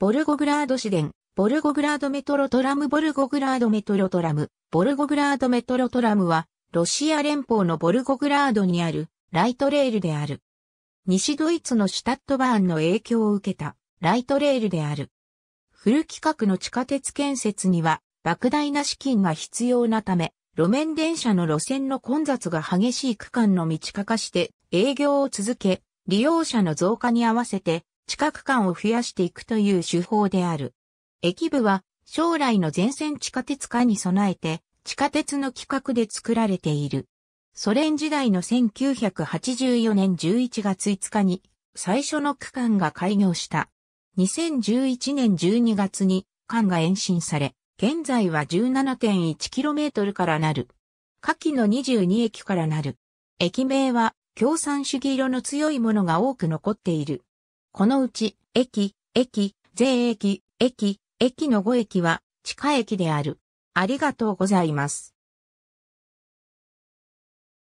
ボルゴグラード市電、ボルゴグラードメトロトラムボルゴグラードメトロトラム、ボルゴグラードメトロトラムは、ロシア連邦のボルゴグラードにあるライトレールである。西ドイツのシュタットバーンの影響を受けたライトレールである。フル規格の地下鉄建設には莫大な資金が必要なため、路面電車の路線の混雑が激しい区間の道化化して営業を続け、利用者の増加に合わせて地殻間を増やしていくという手法である。駅部は将来の全線地下鉄化に備えて地下鉄の規格で作られている。ソ連時代の1984年11月5日に最初の区間が開業した。2011年12月に間が延伸され、現在は 17.1km からなる。下記の22駅からなる。駅名は共産主義色の強いものが多く残っている。このうち、駅、駅、税駅、駅、駅の5駅は地下駅である。ありがとうございます。